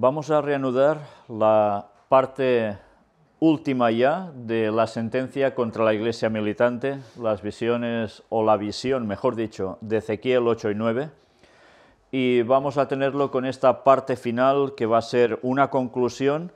Vamos a reanudar la parte última ya de la sentencia contra la iglesia militante, las visiones o la visión, mejor dicho, de Ezequiel 8 y 9. Y vamos a tenerlo con esta parte final que va a ser una conclusión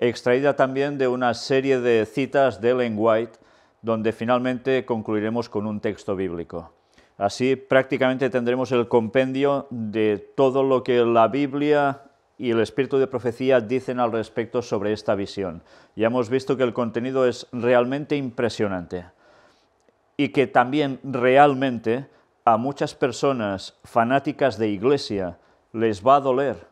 extraída también de una serie de citas de Ellen White, donde finalmente concluiremos con un texto bíblico. Así prácticamente tendremos el compendio de todo lo que la Biblia y el espíritu de profecía dicen al respecto sobre esta visión. Ya hemos visto que el contenido es realmente impresionante y que también realmente a muchas personas fanáticas de iglesia les va a doler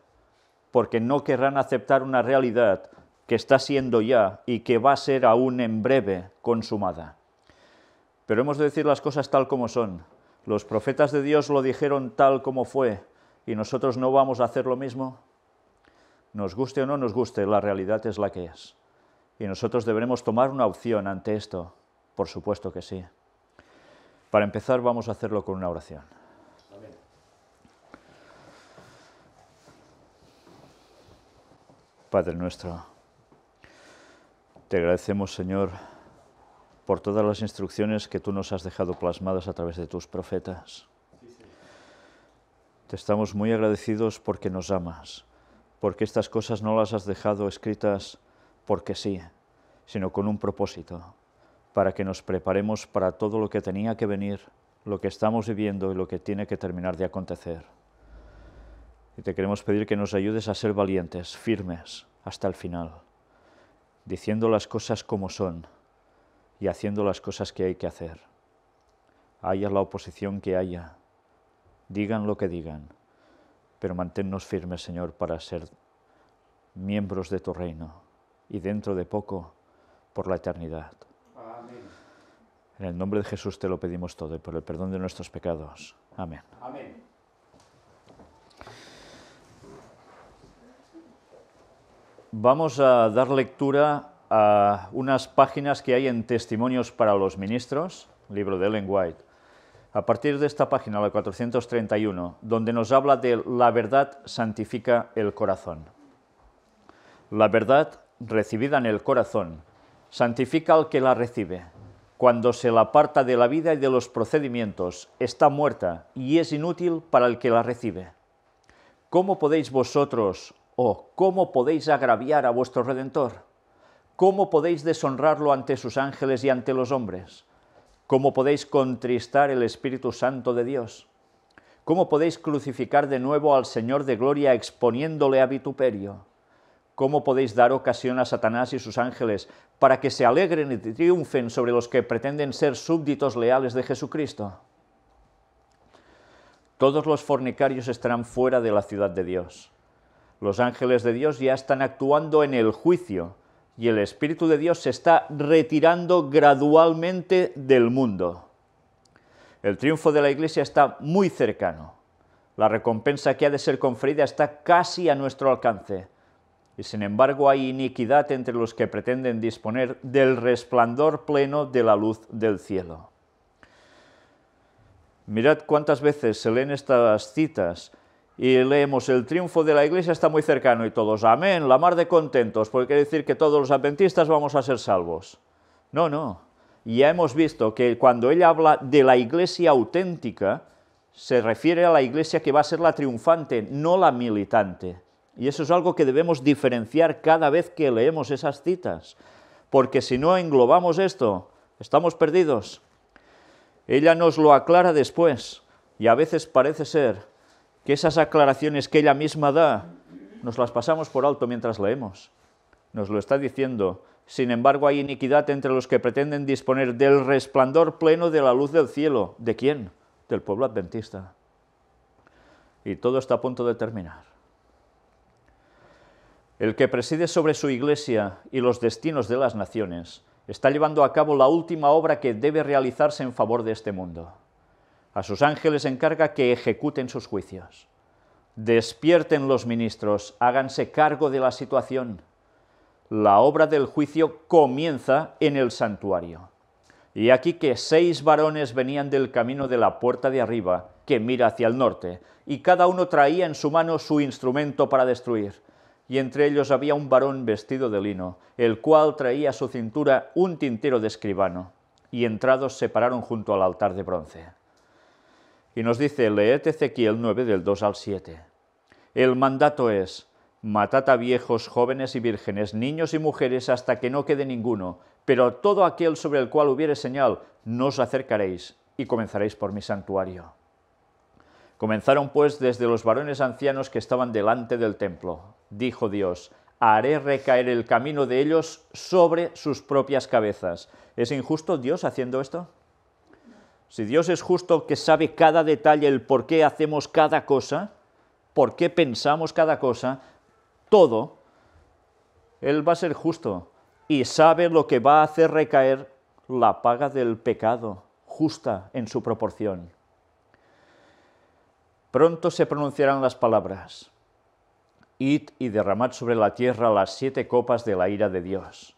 porque no querrán aceptar una realidad que está siendo ya y que va a ser aún en breve consumada. Pero hemos de decir las cosas tal como son. Los profetas de Dios lo dijeron tal como fue y nosotros no vamos a hacer lo mismo. Nos guste o no nos guste, la realidad es la que es. Y nosotros deberemos tomar una opción ante esto. Por supuesto que sí. Para empezar vamos a hacerlo con una oración. Padre nuestro, te agradecemos Señor por todas las instrucciones que tú nos has dejado plasmadas a través de tus profetas. Te estamos muy agradecidos porque nos amas porque estas cosas no las has dejado escritas porque sí, sino con un propósito, para que nos preparemos para todo lo que tenía que venir, lo que estamos viviendo y lo que tiene que terminar de acontecer. Y te queremos pedir que nos ayudes a ser valientes, firmes, hasta el final, diciendo las cosas como son y haciendo las cosas que hay que hacer. Haya la oposición que haya, digan lo que digan, pero manténnos firmes, Señor, para ser miembros de tu reino y dentro de poco por la eternidad. Amén. En el nombre de Jesús te lo pedimos todo y por el perdón de nuestros pecados. Amén. Amén. Vamos a dar lectura a unas páginas que hay en Testimonios para los Ministros, libro de Ellen White a partir de esta página, la 431, donde nos habla de la verdad santifica el corazón. La verdad recibida en el corazón santifica al que la recibe. Cuando se la aparta de la vida y de los procedimientos, está muerta y es inútil para el que la recibe. ¿Cómo podéis vosotros, o cómo podéis agraviar a vuestro Redentor? ¿Cómo podéis deshonrarlo ante sus ángeles y ante los hombres? ¿Cómo podéis contristar el Espíritu Santo de Dios? ¿Cómo podéis crucificar de nuevo al Señor de gloria exponiéndole a vituperio? ¿Cómo podéis dar ocasión a Satanás y sus ángeles para que se alegren y triunfen sobre los que pretenden ser súbditos leales de Jesucristo? Todos los fornicarios estarán fuera de la ciudad de Dios. Los ángeles de Dios ya están actuando en el juicio, y el Espíritu de Dios se está retirando gradualmente del mundo. El triunfo de la Iglesia está muy cercano. La recompensa que ha de ser conferida está casi a nuestro alcance. Y sin embargo hay iniquidad entre los que pretenden disponer del resplandor pleno de la luz del cielo. Mirad cuántas veces se leen estas citas y leemos el triunfo de la iglesia está muy cercano y todos, amén, la mar de contentos, porque quiere decir que todos los adventistas vamos a ser salvos. No, no. Ya hemos visto que cuando ella habla de la iglesia auténtica, se refiere a la iglesia que va a ser la triunfante, no la militante. Y eso es algo que debemos diferenciar cada vez que leemos esas citas, porque si no englobamos esto, estamos perdidos. Ella nos lo aclara después, y a veces parece ser que esas aclaraciones que ella misma da, nos las pasamos por alto mientras leemos. Nos lo está diciendo. Sin embargo, hay iniquidad entre los que pretenden disponer del resplandor pleno de la luz del cielo. ¿De quién? Del pueblo adventista. Y todo está a punto de terminar. El que preside sobre su iglesia y los destinos de las naciones está llevando a cabo la última obra que debe realizarse en favor de este mundo. A sus ángeles encarga que ejecuten sus juicios. Despierten los ministros, háganse cargo de la situación. La obra del juicio comienza en el santuario. Y aquí que seis varones venían del camino de la puerta de arriba, que mira hacia el norte, y cada uno traía en su mano su instrumento para destruir. Y entre ellos había un varón vestido de lino, el cual traía a su cintura un tintero de escribano. Y entrados se pararon junto al altar de bronce. Y nos dice, leed Ezequiel 9 del 2 al 7. El mandato es, matad a viejos, jóvenes y vírgenes, niños y mujeres hasta que no quede ninguno, pero todo aquel sobre el cual hubiere señal, no os acercaréis y comenzaréis por mi santuario. Comenzaron pues desde los varones ancianos que estaban delante del templo. Dijo Dios, haré recaer el camino de ellos sobre sus propias cabezas. ¿Es injusto Dios haciendo esto? Si Dios es justo que sabe cada detalle, el por qué hacemos cada cosa, por qué pensamos cada cosa, todo, Él va a ser justo y sabe lo que va a hacer recaer la paga del pecado, justa en su proporción. Pronto se pronunciarán las palabras, id y derramad sobre la tierra las siete copas de la ira de Dios.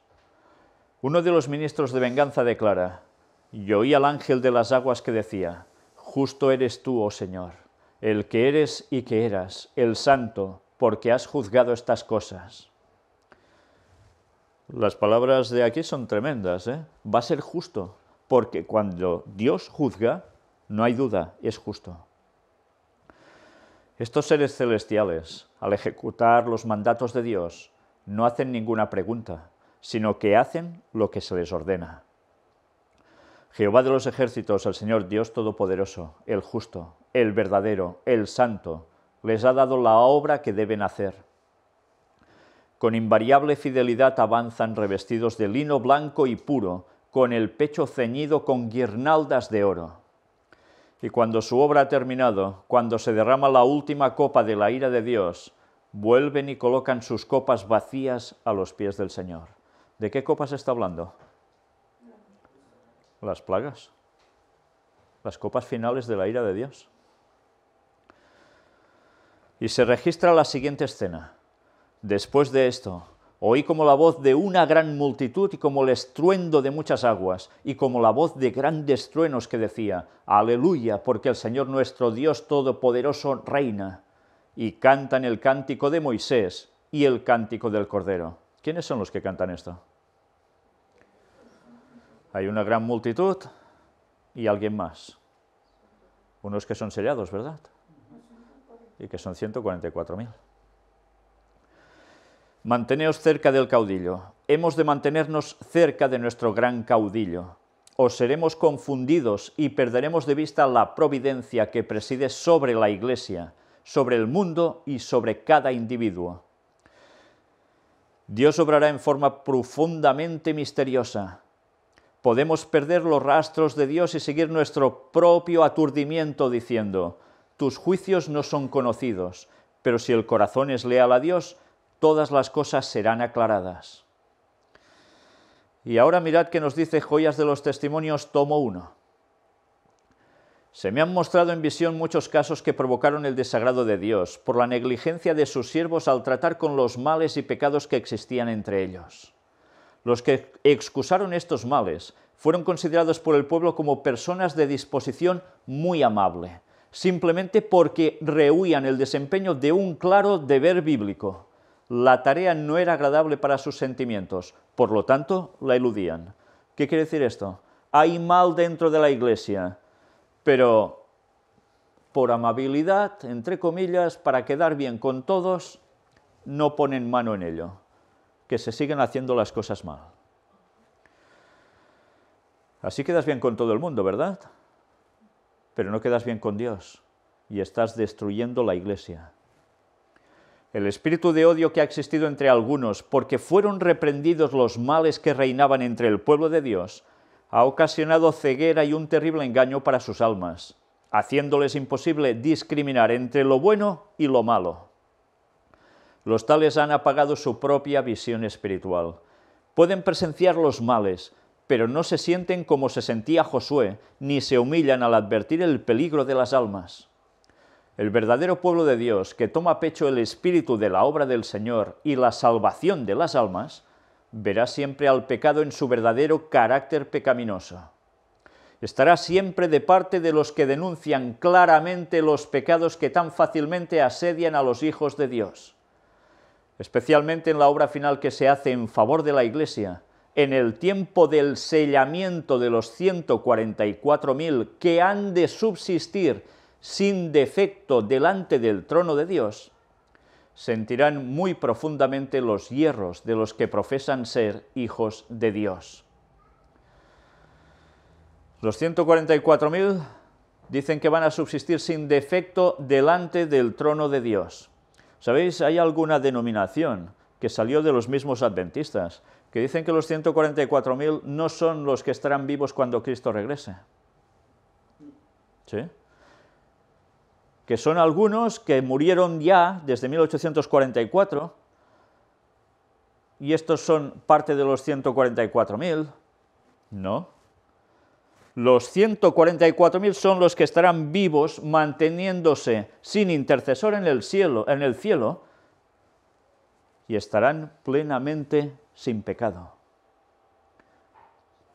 Uno de los ministros de venganza declara, y oí al ángel de las aguas que decía, Justo eres tú, oh Señor, el que eres y que eras, el santo, porque has juzgado estas cosas. Las palabras de aquí son tremendas, ¿eh? Va a ser justo, porque cuando Dios juzga, no hay duda, es justo. Estos seres celestiales, al ejecutar los mandatos de Dios, no hacen ninguna pregunta, sino que hacen lo que se les ordena. Jehová de los ejércitos, el Señor Dios Todopoderoso, el justo, el verdadero, el santo, les ha dado la obra que deben hacer. Con invariable fidelidad avanzan revestidos de lino blanco y puro, con el pecho ceñido con guirnaldas de oro. Y cuando su obra ha terminado, cuando se derrama la última copa de la ira de Dios, vuelven y colocan sus copas vacías a los pies del Señor. ¿De qué copas está hablando? las plagas, las copas finales de la ira de Dios. Y se registra la siguiente escena. Después de esto, oí como la voz de una gran multitud y como el estruendo de muchas aguas y como la voz de grandes truenos que decía, Aleluya, porque el Señor nuestro Dios Todopoderoso reina. Y cantan el cántico de Moisés y el cántico del Cordero. ¿Quiénes son los que cantan esto? Hay una gran multitud y alguien más. Unos que son sellados, ¿verdad? Y que son 144.000. Manteneos cerca del caudillo. Hemos de mantenernos cerca de nuestro gran caudillo. O seremos confundidos y perderemos de vista la providencia que preside sobre la Iglesia, sobre el mundo y sobre cada individuo. Dios obrará en forma profundamente misteriosa, podemos perder los rastros de Dios y seguir nuestro propio aturdimiento diciendo, tus juicios no son conocidos, pero si el corazón es leal a Dios, todas las cosas serán aclaradas. Y ahora mirad que nos dice Joyas de los Testimonios, tomo 1. Se me han mostrado en visión muchos casos que provocaron el desagrado de Dios por la negligencia de sus siervos al tratar con los males y pecados que existían entre ellos. Los que excusaron estos males fueron considerados por el pueblo como personas de disposición muy amable, simplemente porque rehuían el desempeño de un claro deber bíblico. La tarea no era agradable para sus sentimientos, por lo tanto la eludían. ¿Qué quiere decir esto? Hay mal dentro de la iglesia, pero por amabilidad, entre comillas, para quedar bien con todos, no ponen mano en ello que se siguen haciendo las cosas mal. Así quedas bien con todo el mundo, ¿verdad? Pero no quedas bien con Dios y estás destruyendo la iglesia. El espíritu de odio que ha existido entre algunos porque fueron reprendidos los males que reinaban entre el pueblo de Dios ha ocasionado ceguera y un terrible engaño para sus almas, haciéndoles imposible discriminar entre lo bueno y lo malo. Los tales han apagado su propia visión espiritual. Pueden presenciar los males, pero no se sienten como se sentía Josué, ni se humillan al advertir el peligro de las almas. El verdadero pueblo de Dios, que toma pecho el espíritu de la obra del Señor y la salvación de las almas, verá siempre al pecado en su verdadero carácter pecaminoso estará siempre de parte de los que denuncian claramente los pecados que tan fácilmente asedian a los hijos de Dios especialmente en la obra final que se hace en favor de la Iglesia, en el tiempo del sellamiento de los 144.000 que han de subsistir sin defecto delante del trono de Dios, sentirán muy profundamente los hierros de los que profesan ser hijos de Dios. Los 144.000 dicen que van a subsistir sin defecto delante del trono de Dios. ¿Sabéis? Hay alguna denominación que salió de los mismos adventistas, que dicen que los 144.000 no son los que estarán vivos cuando Cristo regrese. ¿Sí? Que son algunos que murieron ya desde 1844, y estos son parte de los 144.000. No. Los 144.000 son los que estarán vivos manteniéndose sin intercesor en el cielo, en el cielo y estarán plenamente sin pecado.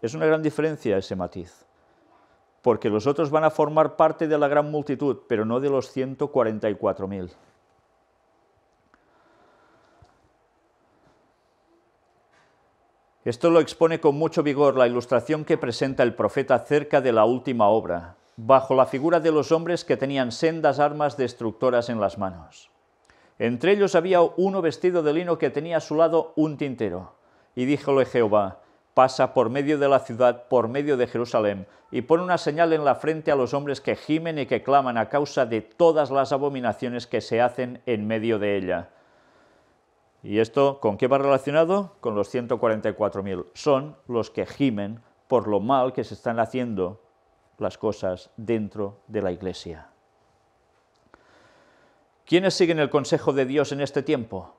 Es una gran diferencia ese matiz, porque los otros van a formar parte de la gran multitud, pero no de los 144.000. Esto lo expone con mucho vigor la ilustración que presenta el profeta acerca de la última obra, bajo la figura de los hombres que tenían sendas armas destructoras en las manos. Entre ellos había uno vestido de lino que tenía a su lado un tintero. Y díjole Jehová, pasa por medio de la ciudad, por medio de Jerusalén, y pon una señal en la frente a los hombres que gimen y que claman a causa de todas las abominaciones que se hacen en medio de ella. ¿Y esto con qué va relacionado? Con los 144.000. Son los que gimen por lo mal que se están haciendo las cosas dentro de la iglesia. ¿Quiénes siguen el consejo de Dios en este tiempo?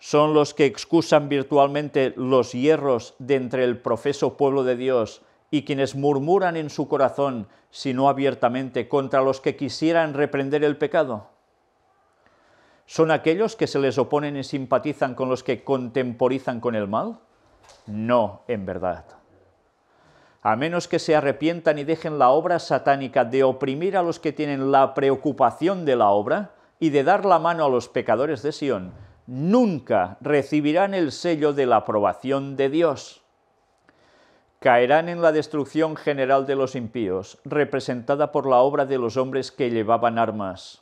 Son los que excusan virtualmente los hierros de entre el profeso pueblo de Dios y quienes murmuran en su corazón, si no abiertamente, contra los que quisieran reprender el pecado. ¿Son aquellos que se les oponen y simpatizan con los que contemporizan con el mal? No, en verdad. A menos que se arrepientan y dejen la obra satánica de oprimir a los que tienen la preocupación de la obra y de dar la mano a los pecadores de Sión, nunca recibirán el sello de la aprobación de Dios caerán en la destrucción general de los impíos, representada por la obra de los hombres que llevaban armas.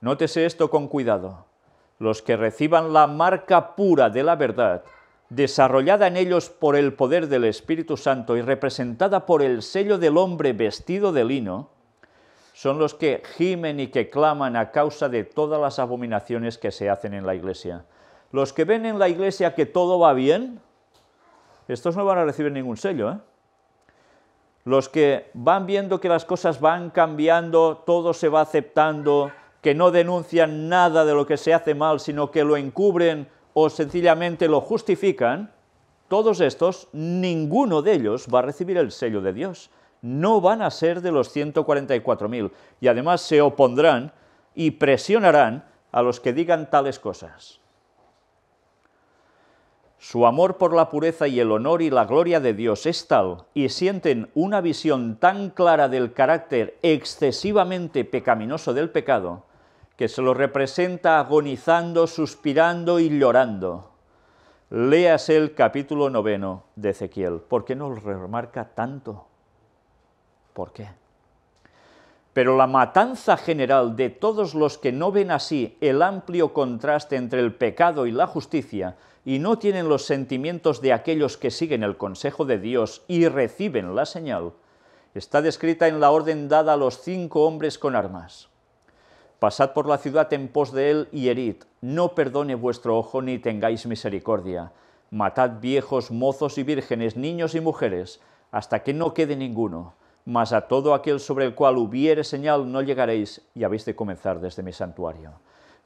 Nótese esto con cuidado. Los que reciban la marca pura de la verdad, desarrollada en ellos por el poder del Espíritu Santo y representada por el sello del hombre vestido de lino, son los que gimen y que claman a causa de todas las abominaciones que se hacen en la iglesia. Los que ven en la iglesia que todo va bien, estos no van a recibir ningún sello. ¿eh? Los que van viendo que las cosas van cambiando, todo se va aceptando, que no denuncian nada de lo que se hace mal, sino que lo encubren o sencillamente lo justifican, todos estos, ninguno de ellos va a recibir el sello de Dios. No van a ser de los 144.000 y además se opondrán y presionarán a los que digan tales cosas. Su amor por la pureza y el honor y la gloria de Dios es tal y sienten una visión tan clara del carácter excesivamente pecaminoso del pecado que se lo representa agonizando, suspirando y llorando. Léase el capítulo noveno de Ezequiel. ¿Por qué lo remarca tanto? ¿Por qué? Pero la matanza general de todos los que no ven así el amplio contraste entre el pecado y la justicia y no tienen los sentimientos de aquellos que siguen el consejo de Dios y reciben la señal, está descrita en la orden dada a los cinco hombres con armas. Pasad por la ciudad en pos de él y herid. No perdone vuestro ojo ni tengáis misericordia. Matad viejos, mozos y vírgenes, niños y mujeres, hasta que no quede ninguno. Mas a todo aquel sobre el cual hubiere señal no llegaréis y habéis de comenzar desde mi santuario.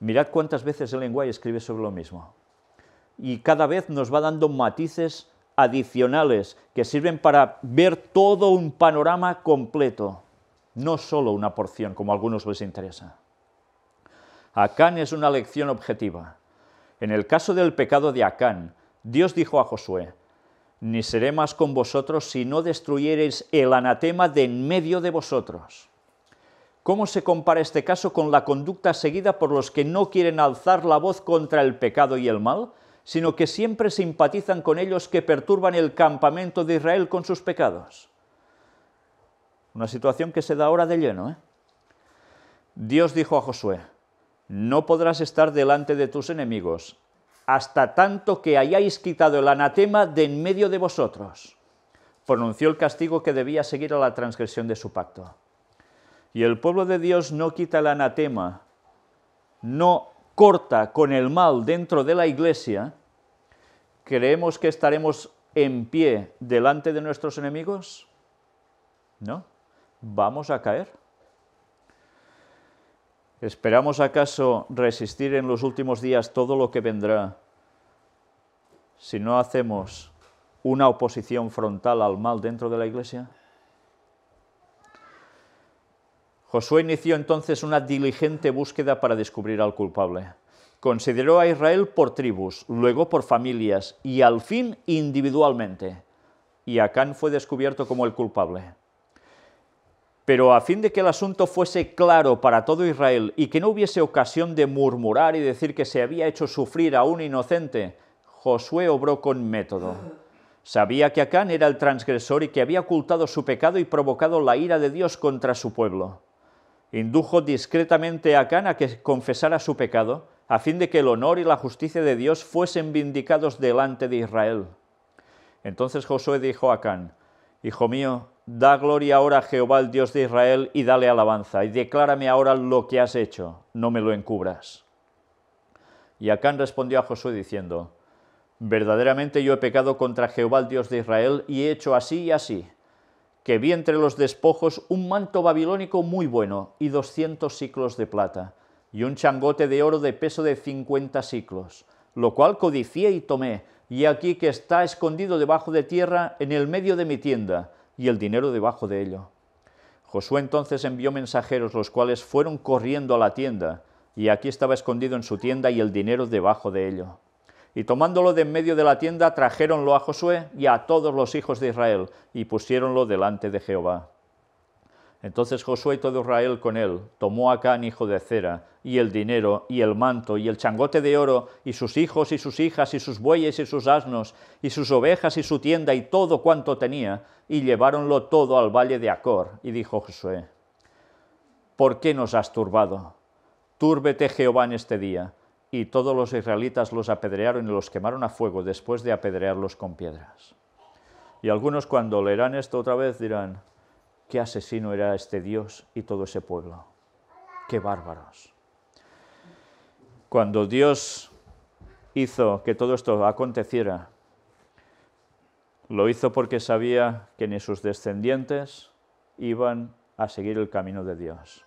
Mirad cuántas veces el lenguaje escribe sobre lo mismo. Y cada vez nos va dando matices adicionales que sirven para ver todo un panorama completo, no solo una porción como a algunos les interesa. Acán es una lección objetiva. En el caso del pecado de Acán, Dios dijo a Josué, ni seré más con vosotros si no destruyereis el anatema de en medio de vosotros. ¿Cómo se compara este caso con la conducta seguida por los que no quieren alzar la voz contra el pecado y el mal, sino que siempre simpatizan con ellos que perturban el campamento de Israel con sus pecados? Una situación que se da ahora de lleno. ¿eh? Dios dijo a Josué, no podrás estar delante de tus enemigos, hasta tanto que hayáis quitado el anatema de en medio de vosotros. Pronunció el castigo que debía seguir a la transgresión de su pacto. Y el pueblo de Dios no quita el anatema, no corta con el mal dentro de la iglesia, ¿creemos que estaremos en pie delante de nuestros enemigos? No, vamos a caer. ¿Esperamos acaso resistir en los últimos días todo lo que vendrá si no hacemos una oposición frontal al mal dentro de la iglesia? Josué inició entonces una diligente búsqueda para descubrir al culpable. Consideró a Israel por tribus, luego por familias y al fin individualmente. Y Acán fue descubierto como el culpable. Pero a fin de que el asunto fuese claro para todo Israel y que no hubiese ocasión de murmurar y decir que se había hecho sufrir a un inocente, Josué obró con método. Sabía que Acán era el transgresor y que había ocultado su pecado y provocado la ira de Dios contra su pueblo. Indujo discretamente a Acán a que confesara su pecado, a fin de que el honor y la justicia de Dios fuesen vindicados delante de Israel. Entonces Josué dijo a Acán, Hijo mío, Da gloria ahora a Jehová, el Dios de Israel, y dale alabanza, y declárame ahora lo que has hecho, no me lo encubras. Y Acán respondió a Josué diciendo, Verdaderamente yo he pecado contra Jehová, el Dios de Israel, y he hecho así y así, que vi entre los despojos un manto babilónico muy bueno y doscientos siclos de plata, y un changote de oro de peso de cincuenta siclos, lo cual codicié y tomé, y aquí que está escondido debajo de tierra en el medio de mi tienda, y el dinero debajo de ello. Josué entonces envió mensajeros, los cuales fueron corriendo a la tienda, y aquí estaba escondido en su tienda y el dinero debajo de ello. Y tomándolo de en medio de la tienda, trajéronlo a Josué y a todos los hijos de Israel, y pusiéronlo delante de Jehová. Entonces Josué y todo Israel con él tomó a Can, hijo de Cera, y el dinero, y el manto, y el changote de oro, y sus hijos y sus hijas, y sus bueyes y sus asnos, y sus ovejas y su tienda, y todo cuanto tenía, y lleváronlo todo al valle de Acor. Y dijo Josué, ¿por qué nos has turbado? Túrbete Jehová en este día. Y todos los israelitas los apedrearon y los quemaron a fuego después de apedrearlos con piedras. Y algunos cuando leerán esto otra vez dirán, Qué asesino era este Dios y todo ese pueblo. Qué bárbaros. Cuando Dios hizo que todo esto aconteciera, lo hizo porque sabía que ni sus descendientes iban a seguir el camino de Dios.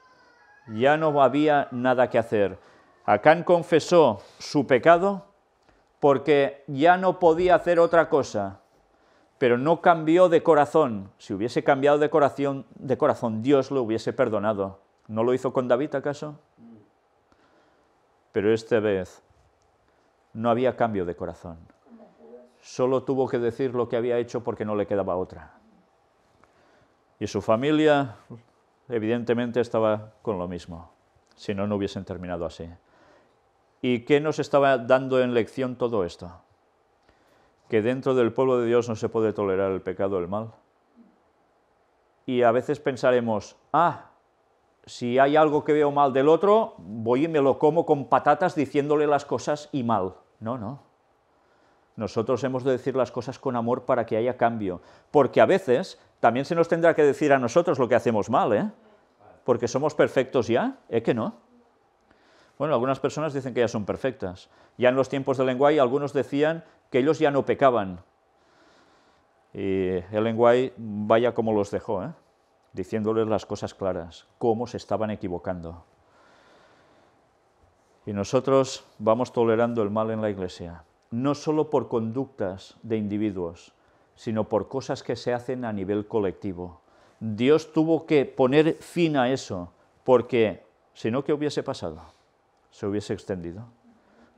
Ya no había nada que hacer. Acán confesó su pecado porque ya no podía hacer otra cosa pero no cambió de corazón. Si hubiese cambiado de corazón, de corazón, Dios lo hubiese perdonado. ¿No lo hizo con David acaso? Pero esta vez no había cambio de corazón. Solo tuvo que decir lo que había hecho porque no le quedaba otra. Y su familia, evidentemente, estaba con lo mismo. Si no, no hubiesen terminado así. ¿Y qué nos estaba dando en lección todo esto? que dentro del pueblo de Dios no se puede tolerar el pecado, el mal. Y a veces pensaremos, ah, si hay algo que veo mal del otro, voy y me lo como con patatas diciéndole las cosas y mal. No, no. Nosotros hemos de decir las cosas con amor para que haya cambio. Porque a veces también se nos tendrá que decir a nosotros lo que hacemos mal, ¿eh? Porque somos perfectos ya, ¿eh que no? Bueno, algunas personas dicen que ya son perfectas. Ya en los tiempos de Lenguay algunos decían que ellos ya no pecaban. Y el Lenguay vaya como los dejó, ¿eh? diciéndoles las cosas claras, cómo se estaban equivocando. Y nosotros vamos tolerando el mal en la Iglesia, no solo por conductas de individuos, sino por cosas que se hacen a nivel colectivo. Dios tuvo que poner fin a eso, porque si no, ¿qué hubiese pasado? se hubiese extendido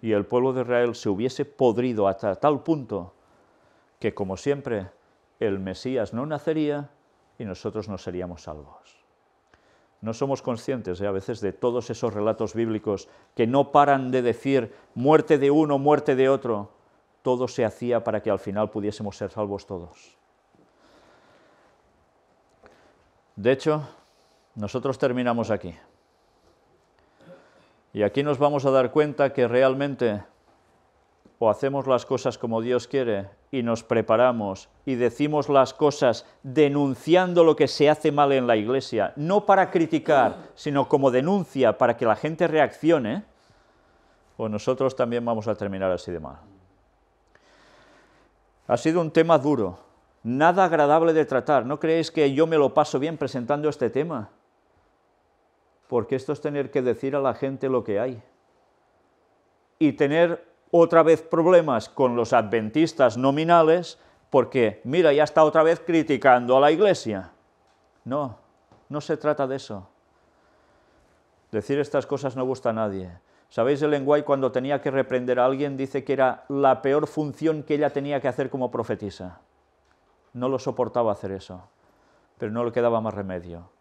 y el pueblo de Israel se hubiese podrido hasta tal punto que, como siempre, el Mesías no nacería y nosotros no seríamos salvos. No somos conscientes eh, a veces de todos esos relatos bíblicos que no paran de decir muerte de uno, muerte de otro. Todo se hacía para que al final pudiésemos ser salvos todos. De hecho, nosotros terminamos aquí. Y aquí nos vamos a dar cuenta que realmente o hacemos las cosas como Dios quiere y nos preparamos y decimos las cosas denunciando lo que se hace mal en la iglesia, no para criticar, sino como denuncia para que la gente reaccione, o nosotros también vamos a terminar así de mal. Ha sido un tema duro, nada agradable de tratar. ¿No creéis que yo me lo paso bien presentando este tema? porque esto es tener que decir a la gente lo que hay. Y tener otra vez problemas con los adventistas nominales, porque, mira, ya está otra vez criticando a la iglesia. No, no se trata de eso. Decir estas cosas no gusta a nadie. ¿Sabéis el lenguaje cuando tenía que reprender a alguien dice que era la peor función que ella tenía que hacer como profetisa? No lo soportaba hacer eso, pero no le quedaba más remedio.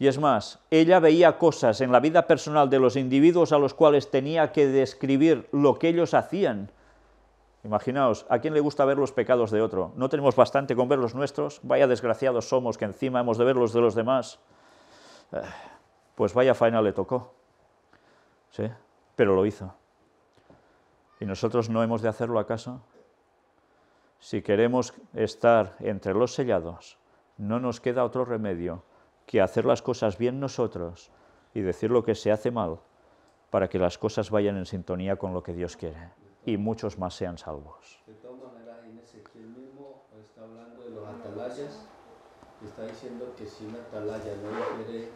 Y es más, ella veía cosas en la vida personal de los individuos a los cuales tenía que describir lo que ellos hacían. Imaginaos, ¿a quién le gusta ver los pecados de otro? ¿No tenemos bastante con ver los nuestros? Vaya desgraciados somos que encima hemos de ver los de los demás. Pues vaya faena le tocó. ¿Sí? Pero lo hizo. ¿Y nosotros no hemos de hacerlo acaso? Si queremos estar entre los sellados, no nos queda otro remedio que hacer las cosas bien nosotros y decir lo que se hace mal para que las cosas vayan en sintonía con lo que Dios quiere y muchos más sean salvos. De todas maneras, en él mismo está hablando de los atalayas, está diciendo que si un atalaya no quiere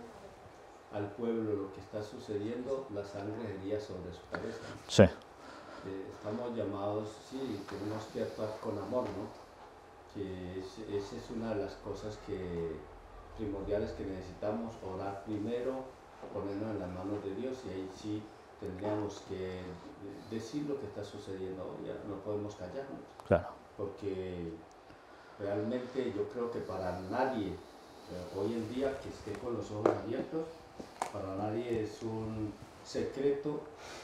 al pueblo lo que está sucediendo, la sangre sería sobre su cabeza. Sí. estamos llamados, sí, tenemos que actuar con amor, ¿no? Que esa es una de las cosas que primordiales que necesitamos, orar primero, ponernos en las manos de Dios y ahí sí tendríamos que decir lo que está sucediendo hoy, no podemos callarnos. Claro. Porque realmente yo creo que para nadie eh, hoy en día que esté con los ojos abiertos, para nadie es un secreto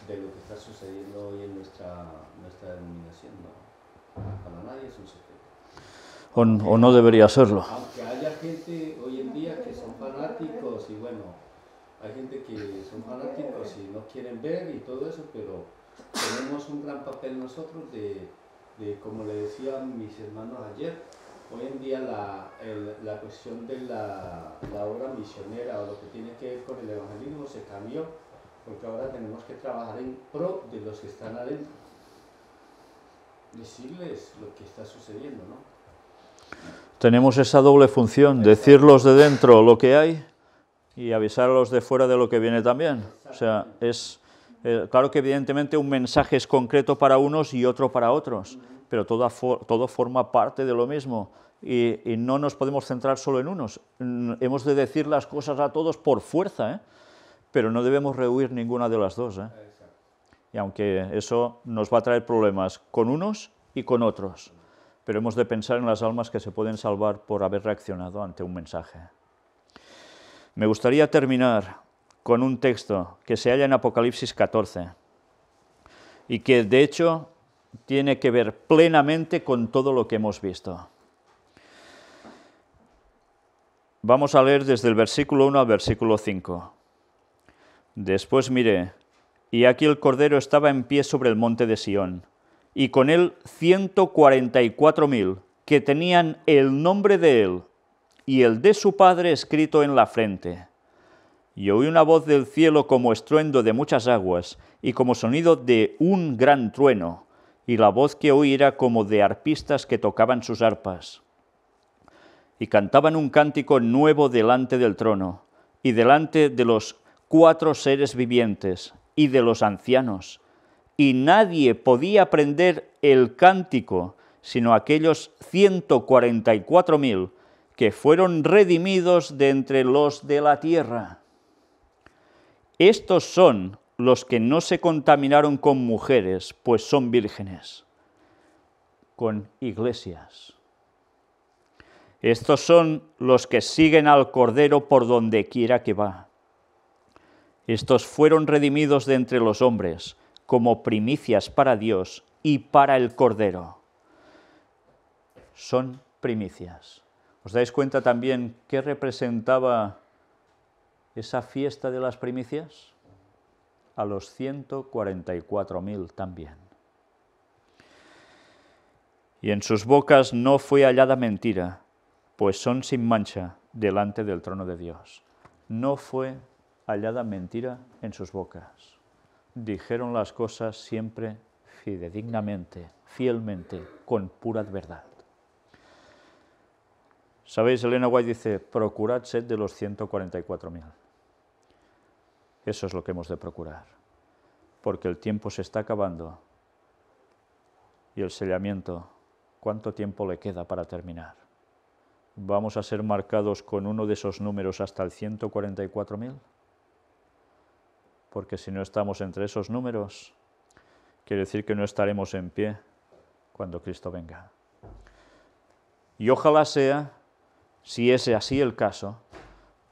de lo que está sucediendo hoy en nuestra, nuestra denominación, Para nadie es un secreto o, no debería serlo. Aunque haya gente hoy en día que son fanáticos y bueno, hay gente que son fanáticos y no quieren ver y todo eso, pero tenemos un gran papel nosotros de, como le decían mis hermanos ayer, hoy en día la, cuestión de la, la, obra misionera o lo que tiene que ver con el evangelismo se cambió, porque ahora tenemos que trabajar en pro de los que están adentro. Decirles lo que está sucediendo, ¿no? Tenemos esa doble función, decir los de dentro lo que hay y avisarlos de fuera de lo que viene también. O sea, eh, claro que evidentemente un mensaje es concreto para unos y otro para otros, pero todo forma parte de lo mismo y, no nos podemos centrar solo en unos. Hemos de decir las cosas a todos por fuerza, ¿eh? pero no debemos rehuir ninguna de las dos. ¿eh? Y aunque eso nos va a traer problemas con unos y con otros pero hemos de pensar en las almas que se pueden salvar por haber reaccionado ante un mensaje. Me gustaría terminar con un texto que se halla en Apocalipsis 14 y que de hecho tiene que ver plenamente con todo lo que hemos visto. Vamos a leer desde el versículo 1 al versículo 5. Después miré, y aquí el Cordero estaba en pie sobre el monte de Sión y con él ciento cuarenta y cuatro mil, que tenían el nombre de él y el de su padre escrito en la frente. Y oí una voz del cielo como estruendo de muchas aguas y como sonido de un gran trueno, y la voz que oí era como de arpistas que tocaban sus arpas. Y cantaban un cántico nuevo delante del trono, y delante de los cuatro seres vivientes, y de los ancianos, y nadie podía aprender el cántico, sino aquellos 144.000 que fueron redimidos de entre los de la tierra. Estos son los que no se contaminaron con mujeres, pues son vírgenes, con iglesias. Estos son los que siguen al Cordero por donde quiera que va. Estos fueron redimidos de entre los hombres, como primicias para Dios y para el Cordero. Son primicias. ¿Os dais cuenta también qué representaba esa fiesta de las primicias? A los 144.000 también. Y en sus bocas no fue hallada mentira, pues son sin mancha delante del trono de Dios. No fue hallada mentira en sus bocas dijeron las cosas siempre fidedignamente, fielmente, con pura verdad. Sabéis, Elena White dice, procurad de los 144.000. Eso es lo que hemos de procurar, porque el tiempo se está acabando y el sellamiento, ¿cuánto tiempo le queda para terminar? ¿Vamos a ser marcados con uno de esos números hasta el 144.000? porque si no estamos entre esos números, quiere decir que no estaremos en pie cuando Cristo venga. Y ojalá sea, si es así el caso,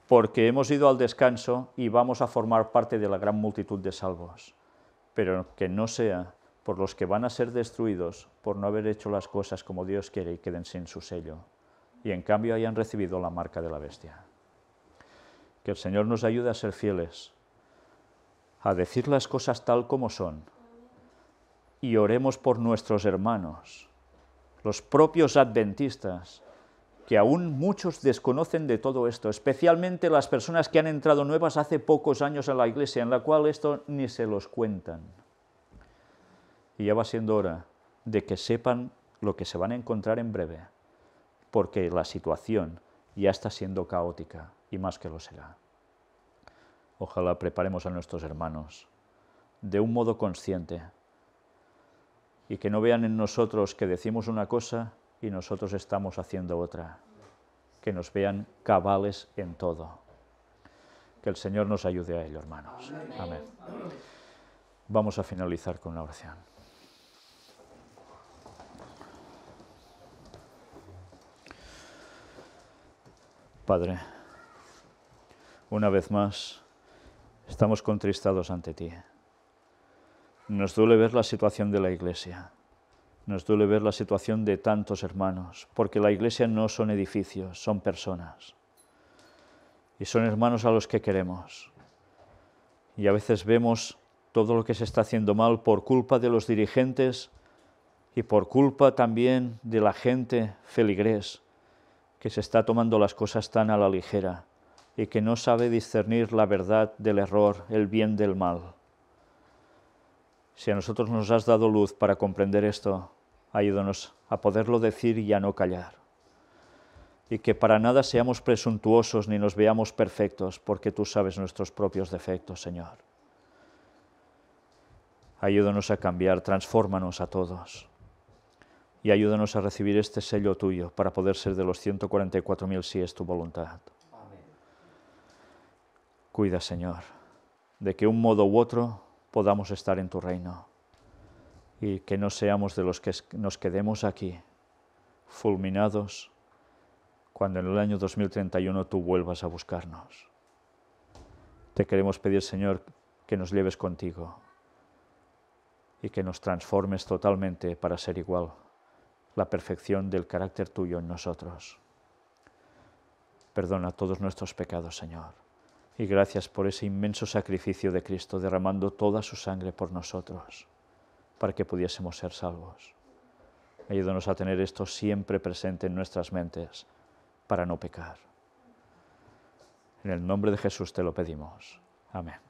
porque hemos ido al descanso y vamos a formar parte de la gran multitud de salvos, pero que no sea por los que van a ser destruidos por no haber hecho las cosas como Dios quiere y queden sin su sello, y en cambio hayan recibido la marca de la bestia. Que el Señor nos ayude a ser fieles a decir las cosas tal como son y oremos por nuestros hermanos, los propios adventistas, que aún muchos desconocen de todo esto, especialmente las personas que han entrado nuevas hace pocos años a la iglesia, en la cual esto ni se los cuentan. Y ya va siendo hora de que sepan lo que se van a encontrar en breve, porque la situación ya está siendo caótica y más que lo será. Ojalá preparemos a nuestros hermanos de un modo consciente y que no vean en nosotros que decimos una cosa y nosotros estamos haciendo otra. Que nos vean cabales en todo. Que el Señor nos ayude a ello, hermanos. Amén. Vamos a finalizar con la oración. Padre, una vez más, Estamos contristados ante ti. Nos duele ver la situación de la Iglesia. Nos duele ver la situación de tantos hermanos, porque la Iglesia no son edificios, son personas. Y son hermanos a los que queremos. Y a veces vemos todo lo que se está haciendo mal por culpa de los dirigentes y por culpa también de la gente feligrés que se está tomando las cosas tan a la ligera y que no sabe discernir la verdad del error, el bien del mal. Si a nosotros nos has dado luz para comprender esto, ayúdanos a poderlo decir y a no callar. Y que para nada seamos presuntuosos ni nos veamos perfectos, porque tú sabes nuestros propios defectos, Señor. Ayúdanos a cambiar, transfórmanos a todos. Y ayúdanos a recibir este sello tuyo para poder ser de los 144.000 si es tu voluntad. Cuida, Señor, de que un modo u otro podamos estar en tu reino y que no seamos de los que nos quedemos aquí, fulminados, cuando en el año 2031 tú vuelvas a buscarnos. Te queremos pedir, Señor, que nos lleves contigo y que nos transformes totalmente para ser igual, la perfección del carácter tuyo en nosotros. Perdona todos nuestros pecados, Señor y gracias por ese inmenso sacrificio de Cristo derramando toda su sangre por nosotros, para que pudiésemos ser salvos. Ayúdanos a tener esto siempre presente en nuestras mentes para no pecar. En el nombre de Jesús te lo pedimos. Amén.